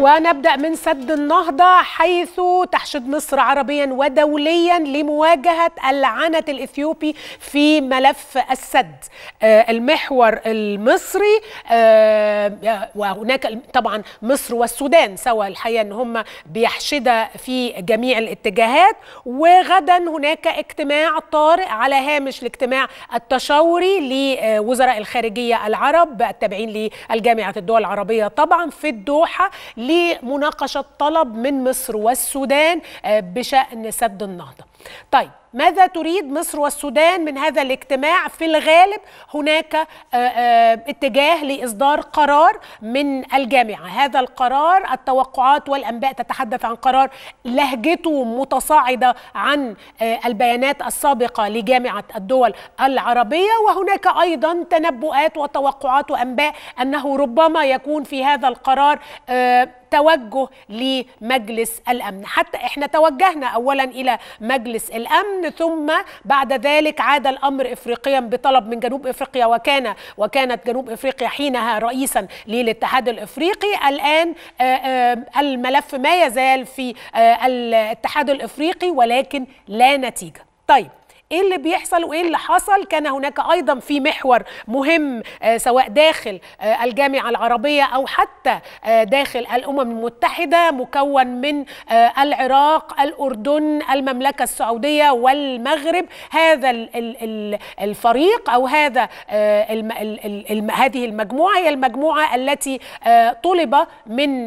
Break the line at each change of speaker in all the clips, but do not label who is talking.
ونبدأ من سد النهضة حيث تحشد مصر عربيا ودوليا لمواجهة العنة الإثيوبي في ملف السد آه، المحور المصري آه، آه، وهناك طبعا مصر والسودان سوا الحقيقة أن هم بيحشدا في جميع الاتجاهات وغدا هناك اجتماع طارئ على هامش الاجتماع التشاوري لوزراء الخارجية العرب التابعين للجامعة الدول العربية طبعا في الدوحة لمناقشه طلب من مصر والسودان آه، بشان سد النهضه طيب ماذا تريد مصر والسودان من هذا الاجتماع في الغالب هناك آه، آه، اتجاه لإصدار قرار من الجامعة هذا القرار التوقعات والأنباء تتحدث عن قرار لهجته متصاعدة عن آه، البيانات السابقة لجامعة الدول العربية وهناك أيضا تنبؤات وتوقعات وأنباء أنه ربما يكون في هذا القرار التوجه لمجلس الامن حتى احنا توجهنا اولا الى مجلس الامن ثم بعد ذلك عاد الامر افريقيا بطلب من جنوب افريقيا وكان وكانت جنوب افريقيا حينها رئيسا للاتحاد الافريقي الان آه، آه، الملف ما يزال في آه، الاتحاد الافريقي ولكن لا نتيجه طيب ايه اللي بيحصل وايه اللي حصل كان هناك ايضا في محور مهم آه، سواء داخل آه، الجامعه العربيه او حتى آه، داخل الامم المتحده مكون من العراق الاردن المملكه السعوديه والمغرب هذا الفريق او هذا هذه المجموعه هي المجموعه التي طلب من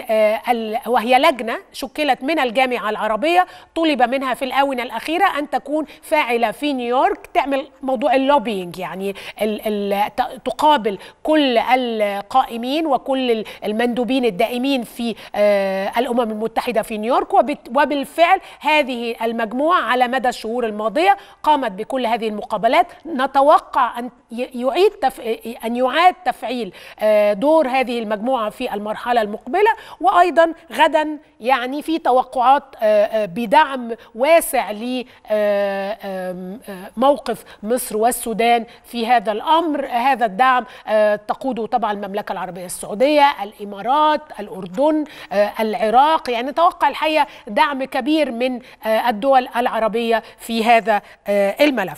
وهي لجنه شكلت من الجامعه العربيه طلب منها في الاونه الاخيره ان تكون فاعله في في نيويورك تعمل موضوع اللوبينج يعني الـ الـ تقابل كل القائمين وكل المندوبين الدائمين في آه، الامم المتحده في نيويورك وبالفعل هذه المجموعه على مدى الشهور الماضيه قامت بكل هذه المقابلات نتوقع ان يعيد تف... ان يعاد تفعيل آه، دور هذه المجموعه في المرحله المقبله وايضا غدا يعني في توقعات آه، بدعم واسع ل آه، موقف مصر والسودان في هذا الامر هذا الدعم آه، تقوده طبعا المملكه العربيه السعوديه الامارات الاردن آه، العراق يعني نتوقع الحقيقه دعم كبير من الدول العربيه في هذا الملف